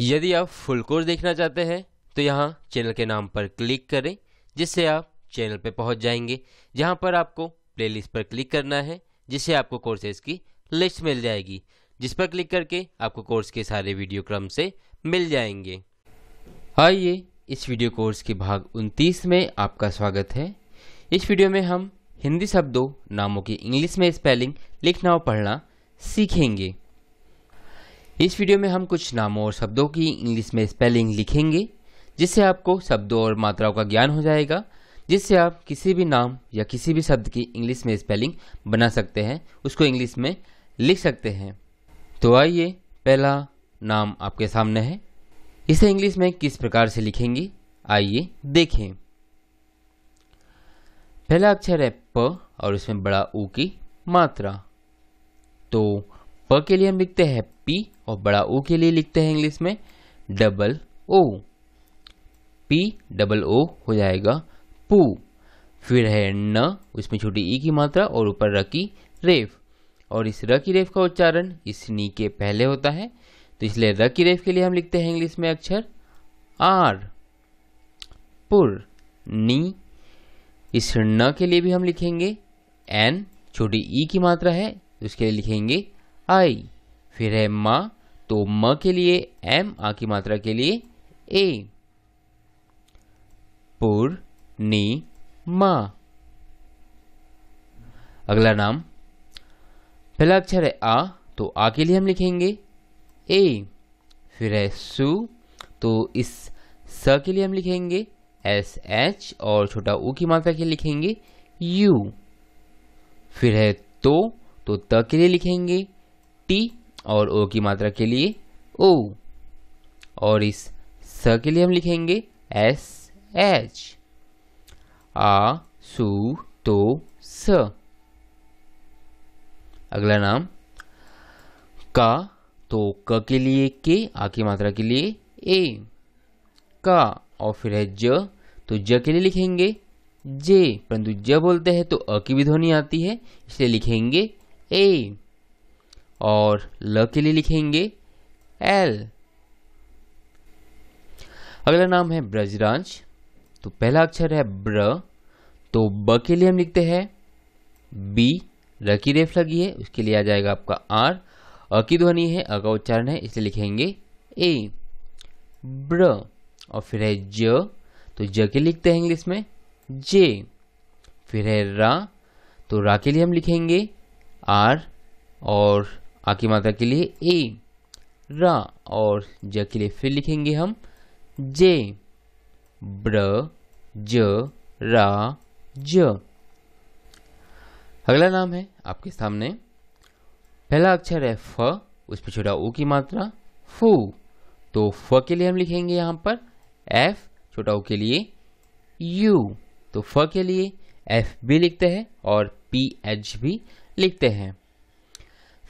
यदि आप full course देखना चाहते हैं तो यहाँ चैनल के नाम पर क्लिक करें जिससे आप चैनल पर पहुँच जाएंगे जहाँ पर आपको प्लेलिस्ट पर क्लिक करना है जिससे आपको कोर्सेज की लिस्ट मिल जाएगी जिस पर क्लिक करके आपको कोर्स के सारे वीडियो क्रम से मिल जाएंगे आइए इस वीडियो कोर्स के भाग 29 में आपका स्वागत है इस वीडियो में हम हिंदी शब्दों नामों की इंग्लिश में स्पेलिंग लिखना और पढ़ना सीखेंगे इस वीडियो में हम कुछ नामों और शब्दों की इंग्लिश में स्पेलिंग लिखेंगे जिससे आपको शब्दों और मात्राओं का ज्ञान हो जाएगा जिससे आप किसी भी नाम या किसी भी शब्द की इंग्लिश में स्पेलिंग बना सकते हैं उसको इंग्लिश में लिख सकते हैं तो आइए पहला नाम आपके सामने है इसे इंग्लिश में किस प्रकार से लिखेंगे आइए देखें पहला अक्षर है प और इसमें बड़ा ऊ की मात्रा तो प के लिए हम लिखते हैं पी और बड़ा ओ के लिए लिखते हैं इंग्लिश में double O P double O हो जाएगा पू फिर है न उसमें छोटी ई e की मात्रा और ऊपर रकी रेफ और इस रकी रेफ का उच्चारण इस नी के पहले होता है तो इसलिए र की रेफ के लिए हम लिखते हैं इंग्लिश में अक्षर आर पुर नी इस न के लिए भी हम लिखेंगे एन छोटी ई e की मात्रा है उसके लिए लिखेंगे आई फिर है म तो म के लिए एम आ की मात्रा के लिए ए पुर नी मा अगला नाम पहला अक्षर है आ तो आ के लिए हम लिखेंगे ए फिर है सु तो इस स के लिए हम लिखेंगे एस एच और छोटा ऊ की मात्रा के लिए लिखेंगे यू फिर है तो तो त के लिए लिखेंगे टी और ओ की मात्रा के लिए ओ और इस स के लिए हम लिखेंगे एस एच आ सु तो स अगला नाम का तो क के लिए के आ की मात्रा के लिए ए का और फिर है ज तो ज के लिए लिखेंगे जे परंतु ज बोलते हैं तो अ की भी ध्वनि आती है इसलिए लिखेंगे ए और ल के लिए लिखेंगे एल अगला नाम है ब्रजराज तो पहला अक्षर है ब्र तो ब के लिए हम लिखते हैं बी र की रेफ लगी है उसके लिए आ जाएगा आपका आर अ की ध्वनि है अ का उच्चारण है इसलिए लिखेंगे ए ब्र और फिर है ज तो ज के लिखते हैं इंग्लिश में जे फिर है रा तो रा के लिए हम लिखेंगे आर और आ की मात्रा के लिए ए रा और ज के लिए फिर लिखेंगे हम जे ब्र ज रा ज अगला नाम है आपके सामने पहला अक्षर है फ उस पर छोटा ओ की मात्रा फू तो फ के लिए हम लिखेंगे यहाँ पर एफ छोटा ओ के लिए यू तो फ के लिए एफ भी लिखते हैं और पी एच भी लिखते हैं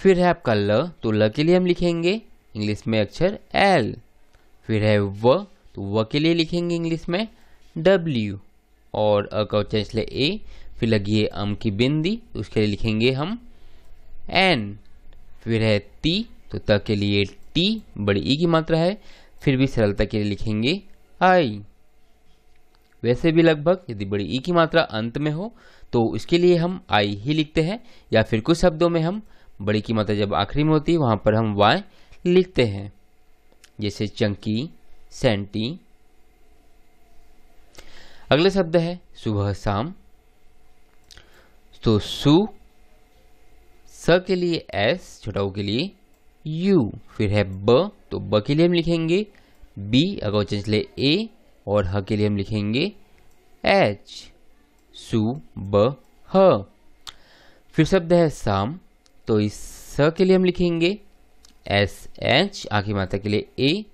फिर है आपका ल तो ल के लिए हम लिखेंगे इंग्लिश में अक्षर एल फिर है व तो व के लिए लिखेंगे इंग्लिश में डब्ल्यू और अ का उच्चारण इसलिए ए फिर लगी है अम की बिंदी उसके लिए लिखेंगे हम एन फिर है ती तो त के लिए टी बड़ी ई e की मात्रा है फिर भी सरलता के लिए लिखेंगे आई वैसे भी लगभग यदि बड़ी ई e की मात्रा अंत में हो तो उसके लिए हम आई ही लिखते हैं या फिर कुछ शब्दों में हम बड़ी की मात्रा जब आखिरी में होती है वहां पर हम y लिखते हैं जैसे चंकी सेंटी अगला शब्द है सुबह शाम तो सु स के लिए एस छोटा के लिए यू फिर है ब तो ब के लिए हम लिखेंगे बी अगर वचन चले ए और ह के लिए हम लिखेंगे एच सु ब ह फिर शब्द है शाम तो इस स के लिए हम लिखेंगे एस एच आखिर माता के लिए ए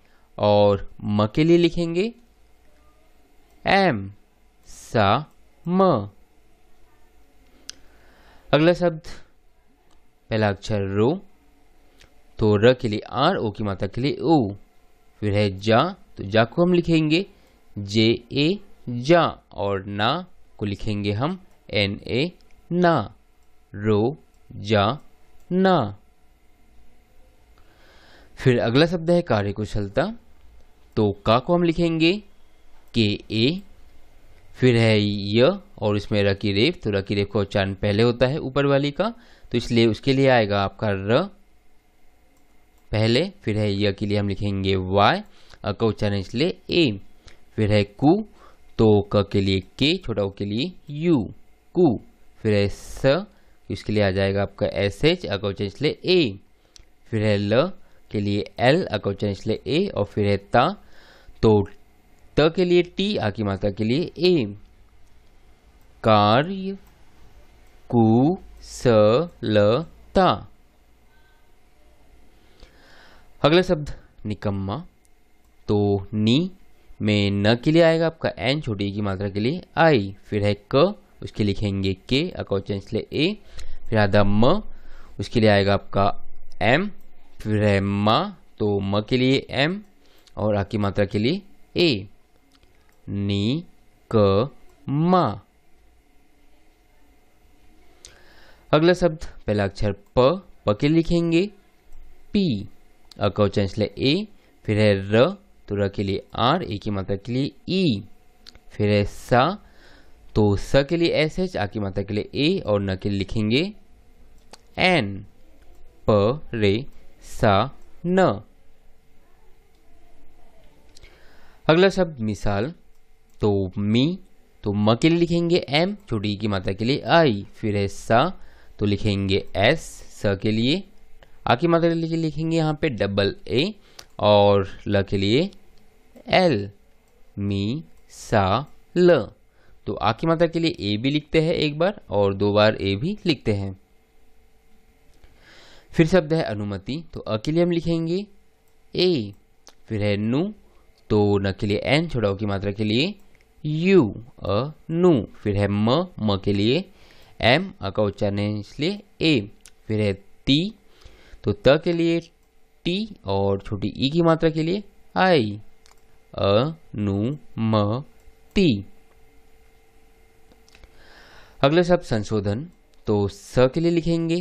और म के लिए लिखेंगे एम सा म अगला शब्द पहला अक्षर रो तो र के लिए आर ओ की माता के लिए ओ फिर है जा तो जा को हम लिखेंगे जे ए जा और ना को लिखेंगे हम एन ए ना रो जा ना फिर अगला शब्द है कार्यकुशलता तो का को हम लिखेंगे के ए फिर है य और इसमें रकी रेप तो रकी रेप का उच्चारण पहले होता है ऊपर वाली का तो इसलिए उसके लिए आएगा आपका र पहले फिर है य के लिए हम लिखेंगे वाई अ का उच्चारण इसलिए ए फिर है कु तो क के लिए के छोटा के लिए यू कु फिर है स इसके लिए आ जाएगा आपका एस एच अकोचन इसलिए ए फिर है ल के लिए एल अकोचन इसलिए ए और फिर है ता तो त के लिए टी आ की मात्रा के लिए ए कार्य कु स ल ता अगला शब्द निकम्मा तो नी में न के लिए आएगा आपका एन छोटी e की मात्रा के लिए आई फिर है क उसके लिखेंगे के अकॉर्डिंग ले ए फिर आधा म उसके लिए आएगा आपका एम फिर है मा तो म के लिए एम और आ की मात्रा के लिए ए नी क मा अगला शब्द पहला अक्षर प प के लिखेंगे पी अकौचन ले ए फिर है र तो र के लिए आर ए की मात्रा के लिए ई e. फिर है सा तो स के लिए एस एच आ की मात्रा के लिए ए और न के लिए लिखेंगे एन प रे सा न अगला शब्द मिसाल तो मी तो म के लिए लिखेंगे एम छोटी e की मात्रा के लिए आई फिर है सा तो लिखेंगे एस स के लिए आ की मात्रा के लिए लिखेंगे यहाँ पे डबल ए और ल के लिए एल मी सा ल तो आ की मात्रा के लिए ए भी लिखते हैं एक बार और दो बार ए भी लिखते हैं फिर शब्द है अनुमति तो अ के लिए हम लिखेंगे ए फिर है नू तो न के लिए एन छोड़ाओ की मात्रा के लिए यू अ नु फिर है म म के लिए एम अ का उच्चारण है इसलिए ए फिर है ती तो त के लिए टी और छोटी ई e की मात्रा के लिए आई अ नु म ती अगला शब्द संशोधन तो स के लिए लिखेंगे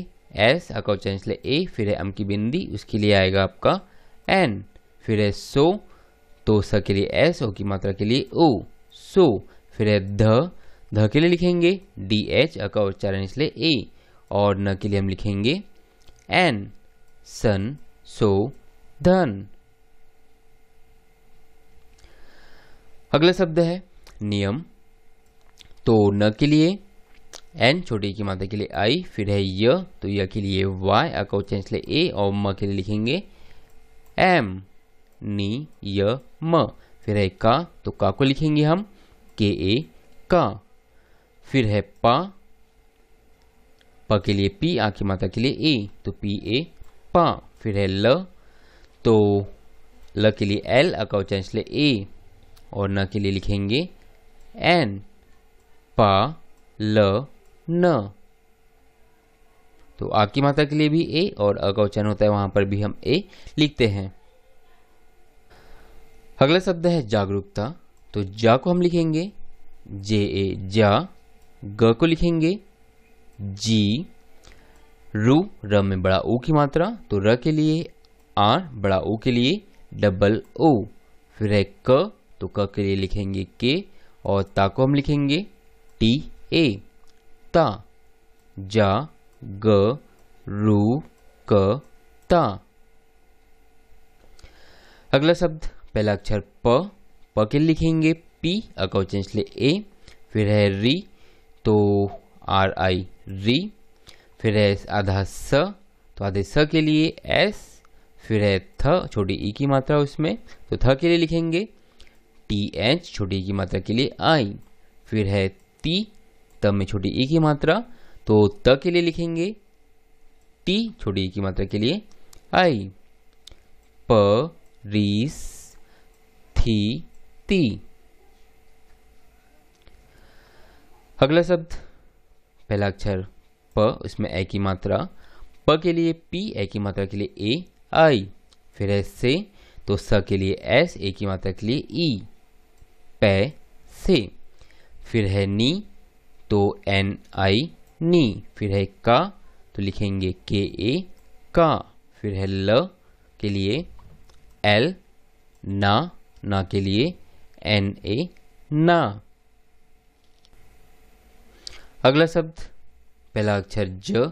एस अकाउचन ए फिर है एम की बिंदी उसके लिए आएगा आपका एन फिर है सो तो स के लिए एस ओ की मात्रा के लिए ओ सो फिर है ध ध के लिए लिखेंगे डी एच अ का उच्चारण इसलिए ए और न के लिए हम लिखेंगे एन सन सो धन अगला शब्द है नियम तो न के लिए एन छोटी की मात्रा के लिए आई फिर है य तो य के लिए वाई अकाउ चेंज ले ए और म के लिए लिखेंगे एम नी य म फिर है का तो का को लिखेंगे हम के ए का फिर है पा प के लिए पी आ की मात्रा के लिए ए तो पी ए पा फिर है ल तो ल के लिए एल अकाउ चेंज ले ए और न के लिए लिखेंगे एन पा ल न तो आ की मात्रा के लिए भी ए और अ का उच्चारण होता है वहां पर भी हम ए लिखते हैं अगला शब्द है जागरूकता तो जा को हम लिखेंगे जे ए जा ग को लिखेंगे जी रू र में बड़ा ओ की मात्रा तो र के लिए आर बड़ा ओ के लिए डबल ओ फिर है क तो क के लिए लिखेंगे के और ता को हम लिखेंगे टी ए ता जा ग रू क ता अगला शब्द पहला अक्षर प प के लिखेंगे पी अकोचन इसलिए ए फिर है री तो आर आई री फिर है आधा स तो आधे स के लिए एस फिर है थ छोटी ई e की मात्रा उसमें तो थ के लिए लिखेंगे टी एच छोटी ई e की मात्रा के लिए आई फिर है ती त में छोटी ई e की मात्रा तो त के लिए लिखेंगे टी छोटी ई e की मात्रा के लिए आई प रीस थी ती अगला शब्द पहला अक्षर प उसमें ए की मात्रा प के लिए पी ए की मात्रा के लिए ए आई फिर एस से तो स के लिए एस ए की मात्रा के लिए ई e. पै से फिर है नी तो एन आई नी फिर है का तो लिखेंगे के ए का फिर है ल के लिए एल ना ना के लिए एन ए ना अगला शब्द पहला अक्षर ज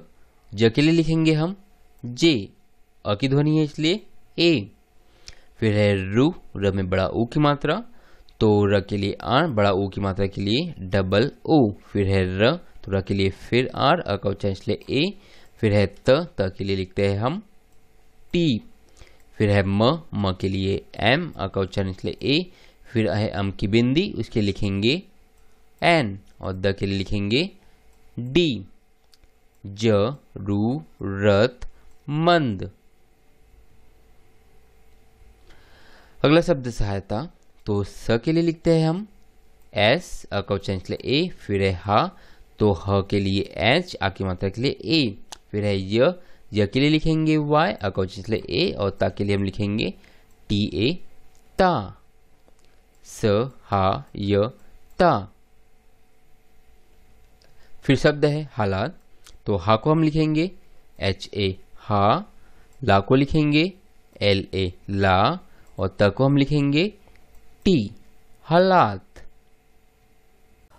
ज के लिए लिखेंगे हम जे अ की ध्वनि है इसलिए ए फिर है रू र में बड़ा ऊ की मात्रा तो र के लिए आर बड़ा ओ की मात्रा के लिए डबल ओ फिर है र तो र के लिए फिर आर अ का उच्चारण इसलिए ए फिर है त त के लिए लिखते हैं हम टी फिर है म म के लिए एम अ का उच्चारण इसलिए ए फिर है अम की बिंदी उसके लिखेंगे एन और द के लिए लिखेंगे डी ज रू रत मंद अगला शब्द सहायता तो स के लिए लिखते हैं हम एस अकवचन के लिए ए फिर है ह तो ह के लिए एच आ की मात्रा के लिए ए फिर है य य के लिए लिखेंगे वाई अकवचन के लिए ए और ता के लिए हम लिखेंगे टी ए ता स हा य ता फिर शब्द है हालात तो हा को हम लिखेंगे एच ए हा ला को लिखेंगे एल ए ला और त को हम लिखेंगे मिट्टी हालात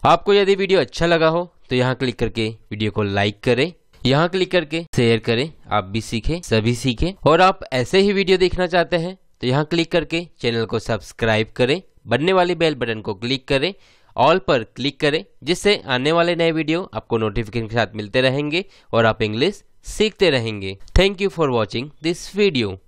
आपको यदि वीडियो अच्छा लगा हो तो यहाँ क्लिक करके वीडियो को लाइक करें यहाँ क्लिक करके शेयर करें आप भी सीखें सभी सीखें और आप ऐसे ही वीडियो देखना चाहते हैं तो यहाँ क्लिक करके चैनल को सब्सक्राइब करें बनने वाले बेल बटन को क्लिक करें ऑल पर क्लिक करें जिससे आने वाले नए वीडियो आपको नोटिफिकेशन के साथ मिलते रहेंगे और आप इंग्लिश सीखते रहेंगे thank you for watching this video